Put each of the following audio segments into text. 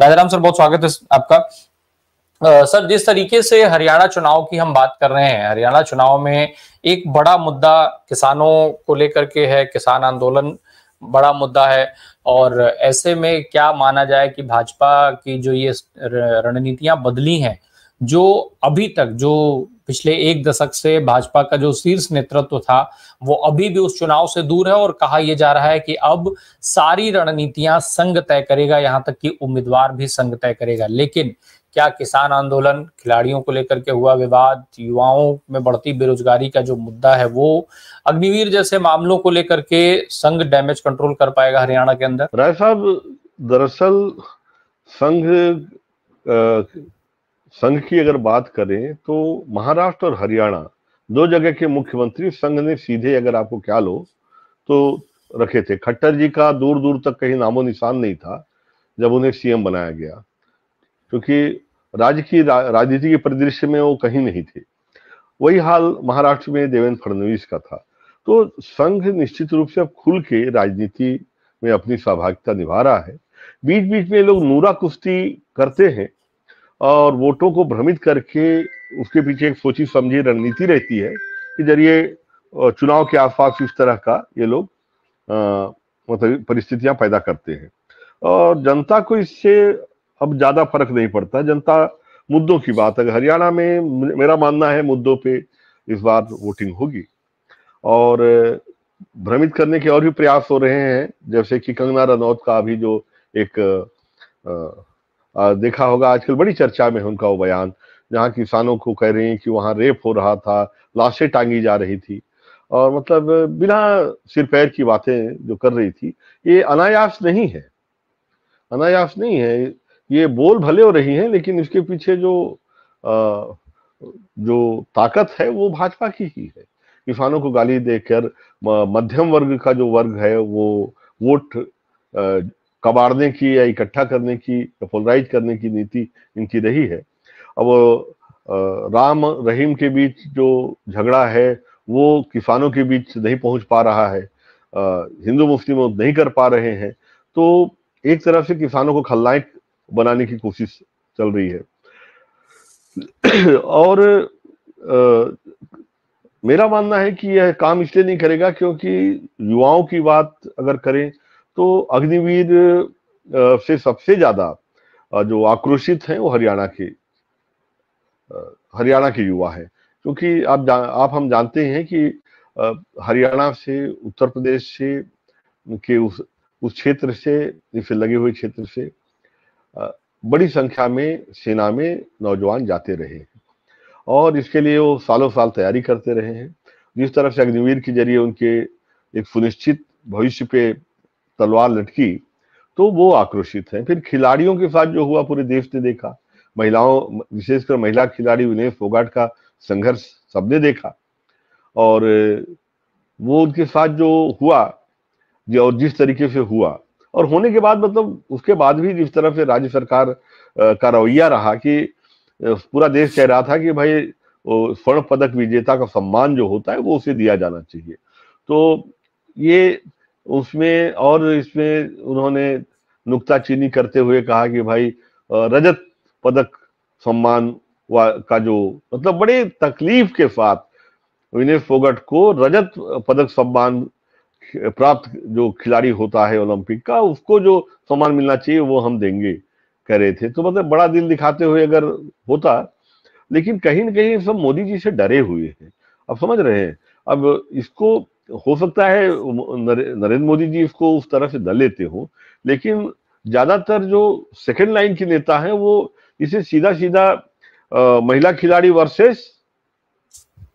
Rajaram sir बहुत स्वागत है आपका सर जिस तरीके से हरियाणा चुनाव की हम बात कर रहे हैं हरियाणा चुनाव में एक बड़ा मुद्दा किसानों को लेकर के है किसान आंदोलन बड़ा मुद्दा है और ऐसे में क्या माना जाए कि भाजपा की जो ये रणनीतियां बदली हैं जो अभी तक जो पिछले एक दशक से भाजपा का जो शीर्ष नेतृत्व था वो अभी भी उस चुनाव से दूर है और कहा यह जा रहा है कि अब सारी रणनीतियां संघ तय करेगा यहां तक कि उम्मीदवार भी संघ तय करेगा लेकिन क्या किसान आंदोलन खिलाड़ियों को लेकर के हुआ विवाद युवाओं में बढ़ती बेरोजगारी का जो मुद्दा है वो अग्निवीर जैसे मामलों को लेकर के संघ डैमेज कंट्रोल कर पाएगा हरियाणा के अंदर राय साहब दरअसल संघ संघ की अगर बात करें तो महाराष्ट्र और हरियाणा दो जगह के मुख्यमंत्री संघ ने सीधे अगर आपको क्या लो तो रखे थे खट्टर जी का दूर दूर तक कहीं नामो निशान नहीं था जब उन्हें सीएम बनाया गया क्योंकि राज्य की रा, राजनीति के परिदृश्य में वो कहीं नहीं थे वही हाल महाराष्ट्र में देवेंद्र फडणवीस का था तो संघ निश्चित रूप से अब खुल के राजनीति में अपनी सहभागिता निभा रहा है बीच बीच में लोग नूरा कुश्ती करते हैं और वोटों को भ्रमित करके उसके पीछे एक सोची समझी रणनीति रहती है कि जरिए चुनाव के आसपास इस तरह का ये लोग मतलब परिस्थितियां पैदा करते हैं और जनता को इससे अब ज्यादा फर्क नहीं पड़ता जनता मुद्दों की बात अगर हरियाणा में मेरा मानना है मुद्दों पे इस बार वोटिंग होगी और भ्रमित करने के और भी प्रयास हो रहे हैं जैसे कि कंगना रनौत का अभी जो एक देखा होगा आजकल बड़ी चर्चा में है उनका वो बयान जहाँ किसानों को कह रहे हैं कि वहाँ रेप हो रहा था लाशें टांगी जा रही थी और मतलब बिना सिर पैर की बातें जो कर रही थी ये अनायास नहीं है अनायास नहीं है ये बोल भले हो रही है लेकिन इसके पीछे जो आ, जो ताकत है वो भाजपा की ही है किसानों को गाली देकर मध्यम वर्ग का जो वर्ग है वो वोट कबाड़ने की या इकट्ठा करने की या पोलराइज करने की नीति इनकी रही है अब राम रहीम के बीच जो झगड़ा है वो किसानों के बीच नहीं पहुंच पा रहा है हिंदू मुस्लिम नहीं कर पा रहे हैं तो एक तरफ से किसानों को खलनायक बनाने की कोशिश चल रही है और आ, मेरा मानना है कि यह काम इसलिए नहीं करेगा क्योंकि युवाओं की बात अगर करें तो अग्निवीर से सबसे ज्यादा जो आक्रोशित हैं वो हरियाणा के हरियाणा के युवा हैं क्योंकि आप आप हम जानते हैं कि हरियाणा से उत्तर प्रदेश से के उस उस क्षेत्र से जिससे लगे हुए क्षेत्र से बड़ी संख्या में सेना में नौजवान जाते रहे और इसके लिए वो सालों साल तैयारी करते रहे हैं जिस तरह से अग्निवीर के जरिए उनके एक सुनिश्चित भविष्य पे तलवार लटकी तो वो आक्रोशित हैं फिर खिलाड़ियों के साथ जो हुआ पूरे देश ने देखा महिलाओं विशेषकर महिला खिलाड़ी विनेश फोगाट का संघर्ष सबने देखा और वो उनके साथ जो हुआ जो और जिस तरीके से हुआ और होने के बाद मतलब उसके बाद भी जिस तरह से राज्य सरकार का रवैया रहा कि पूरा देश कह रहा था कि भाई स्वर्ण पदक विजेता का सम्मान जो होता है वो उसे दिया जाना चाहिए तो ये उसमें और इसमें उन्होंने नुकताचीनी करते हुए कहा कि भाई रजत पदक सम्मान का जो मतलब बड़े तकलीफ के साथ विनय फोगट को रजत पदक सम्मान प्राप्त जो खिलाड़ी होता है ओलंपिक का उसको जो सम्मान मिलना चाहिए वो हम देंगे कह रहे थे तो मतलब बड़ा दिल दिखाते हुए अगर होता लेकिन कहीं ना कहीं सब मोदी जी से डरे हुए हैं अब समझ रहे हैं अब इसको हो सकता है नरेंद्र मोदी जी इसको उस तरह से न लेते हो लेकिन ज्यादातर जो सेकेंड लाइन के नेता हैं वो इसे सीधा सीधा आ, महिला खिलाड़ी वर्सेस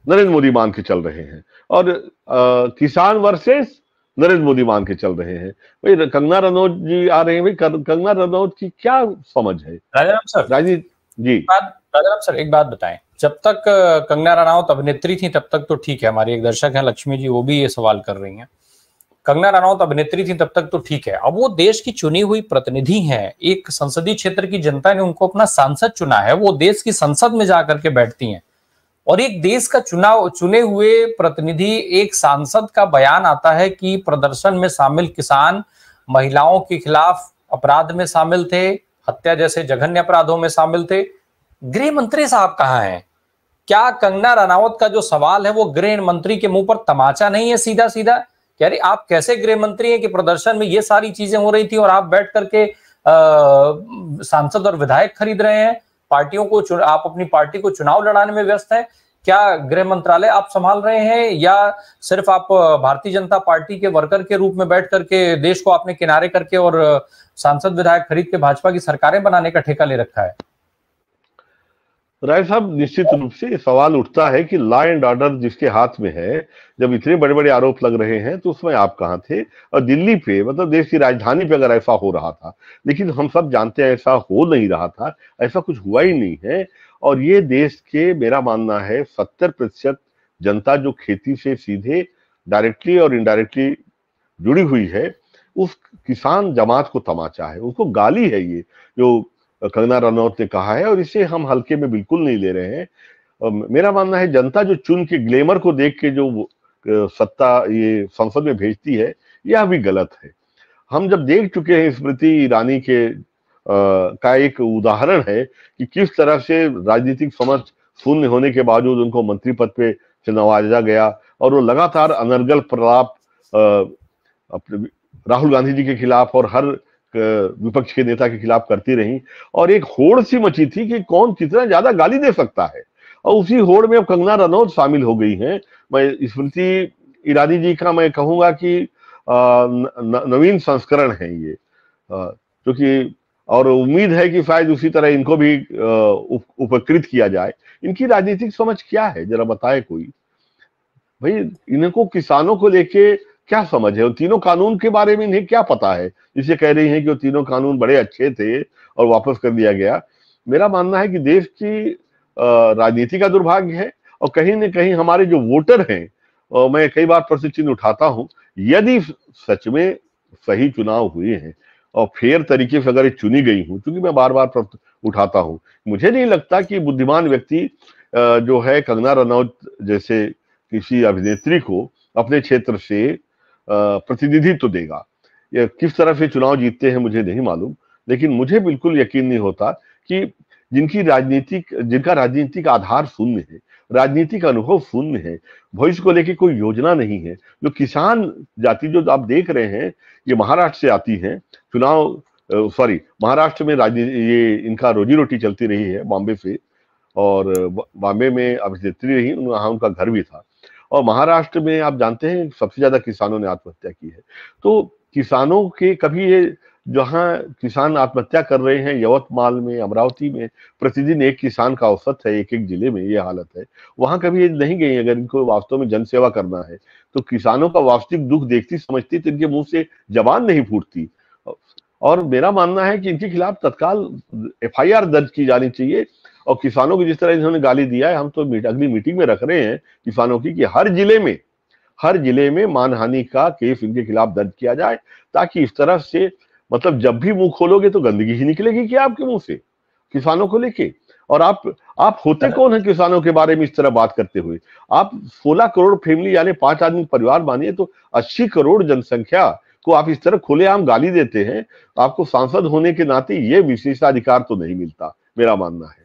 नरेंद्र मोदी मान के चल रहे हैं और आ, किसान वर्सेस नरेंद्र मोदी मान के चल रहे हैं भाई कंगना रनौत जी आ रहे हैं भाई कंगना रनौत की क्या समझ है राजनीति जी राजा सर एक बात बताएं जब तक कंगना रनौत अभिनेत्री थी तब तक तो ठीक है हमारी एक दर्शक है लक्ष्मी जी वो भी ये सवाल कर रही हैं कंगना रनौत अभिनेत्री थी तब तक तो ठीक है अब वो देश की चुनी हुई प्रतिनिधि हैं एक संसदीय क्षेत्र की जनता ने उनको अपना सांसद चुना है वो देश की संसद में जाकर के बैठती हैं और एक देश का चुनाव चुने हुए प्रतिनिधि एक सांसद का बयान आता है कि प्रदर्शन में शामिल किसान महिलाओं के खिलाफ अपराध में शामिल थे हत्या जैसे जघन्य अपराधों में शामिल थे गृह मंत्री साहब कहाँ हैं क्या कंगना रनावत का जो सवाल है वो गृह मंत्री के मुंह पर तमाचा नहीं है सीधा सीधा कह रही आप कैसे गृह मंत्री हैं कि प्रदर्शन में ये सारी चीजें हो रही थी और आप बैठ करके सांसद और विधायक खरीद रहे हैं पार्टियों को आप अपनी पार्टी को चुनाव लड़ाने में व्यस्त हैं क्या गृह मंत्रालय आप संभाल रहे हैं या सिर्फ आप भारतीय जनता पार्टी के वर्कर के रूप में बैठ करके देश को आपने किनारे करके और सांसद विधायक खरीद के भाजपा की सरकारें बनाने का ठेका ले रखा है राय साहब निश्चित रूप से सवाल उठता है कि लॉ एंड ऑर्डर जिसके हाथ में है जब इतने बड़े बड़े आरोप लग रहे हैं तो उसमें आप कहाँ थे और दिल्ली पे मतलब देश की राजधानी पे अगर ऐसा हो रहा था लेकिन हम सब जानते हैं ऐसा हो नहीं रहा था ऐसा कुछ हुआ ही नहीं है और ये देश के मेरा मानना है सत्तर प्रतिशत जनता जो खेती से सीधे डायरेक्टली और इनडायरेक्टली जुड़ी हुई है उस किसान जमात को तमाचा है उसको गाली है ये जो कंगना रनौत ने कहा है और इसे हम हल्के में बिल्कुल नहीं ले रहे हैं मेरा मानना है जनता जो चुन के ग्लेमर को देख के जो सत्ता ये संसद में भेजती है यह भी गलत है हम जब देख चुके हैं स्मृति ईरानी के आ, का एक उदाहरण है कि किस तरह से राजनीतिक समझ शून्य होने के बावजूद उनको मंत्री पद पे से नवाजा गया और वो लगातार अनर्गल प्रलाप राहुल गांधी जी के खिलाफ और हर विपक्ष के नेता के खिलाफ करती रही और एक होड़ सी मची थी कि कौन कितना ज्यादा गाली दे सकता है और उसी होड़ में अब कंगना रनौत शामिल हो गई हैं मैं स्मृति ईरानी जी का मैं कहूंगा कि नवीन संस्करण है ये क्योंकि और उम्मीद है कि शायद उसी तरह इनको भी उपकृत किया जाए इनकी राजनीतिक समझ क्या है जरा बताए कोई भाई इनको किसानों को लेके क्या समझ है उन तीनों कानून के बारे में इन्हें क्या पता है इसे कह रही है कि वो तीनों कानून बड़े अच्छे थे और वापस कर दिया गया मेरा मानना है कि देश की राजनीति का दुर्भाग्य है और कहीं ना कहीं हमारे जो वोटर हैं और मैं कई बार प्रश्न चिन्ह उठाता हूं यदि सच में सही चुनाव हुए हैं और फेयर तरीके से अगर चुनी गई हूं क्योंकि मैं बार बार उठाता हूं मुझे नहीं लगता कि बुद्धिमान व्यक्ति जो है कंगना रनौत जैसे किसी अभिनेत्री को अपने क्षेत्र से प्रतिनिधित्व तो देगा या किस तरह से चुनाव जीतते हैं मुझे नहीं मालूम लेकिन मुझे बिल्कुल यकीन नहीं होता कि जिनकी राजनीतिक जिनका राजनीतिक आधार शून्य है राजनीतिक अनुभव शून्य है भविष्य को लेकर कोई योजना नहीं है जो किसान जाति जो आप देख रहे हैं ये महाराष्ट्र से आती है चुनाव सॉरी महाराष्ट्र में राजनीति ये इनका रोजी रोटी चलती रही है बॉम्बे से और बॉम्बे में अभिनेत्री रही वहां उनका घर भी था और महाराष्ट्र में आप जानते हैं सबसे ज्यादा किसानों ने आत्महत्या की है तो किसानों के कभी ये जहां किसान आत्महत्या कर रहे हैं यवतमाल में अमरावती में प्रतिदिन एक किसान का औसत है एक एक जिले में ये हालत है वहां कभी ये नहीं गई अगर इनको वास्तव में जनसेवा करना है तो किसानों का वास्तविक दुख देखती समझती तो इनके मुंह से जबान नहीं फूटती और मेरा मानना है कि इनके खिलाफ तत्काल एफ दर्ज की जानी चाहिए और किसानों को जिस तरह इन्होंने गाली दिया है हम तो मीट, अगली मीटिंग में रख रहे हैं किसानों की कि हर जिले में हर जिले में मानहानि का केस इनके खिलाफ दर्ज किया जाए ताकि इस तरह से मतलब जब भी मुंह खोलोगे तो गंदगी ही निकलेगी क्या आपके मुंह से किसानों को लेके और आप आप होते कौन है किसानों के बारे में इस तरह बात करते हुए आप सोलह करोड़ फैमिली यानी पांच आदमी परिवार मानिए तो अस्सी करोड़ जनसंख्या को आप इस तरह खुलेआम गाली देते हैं तो आपको सांसद होने के नाते ये विशेषाधिकार तो नहीं मिलता मेरा मानना है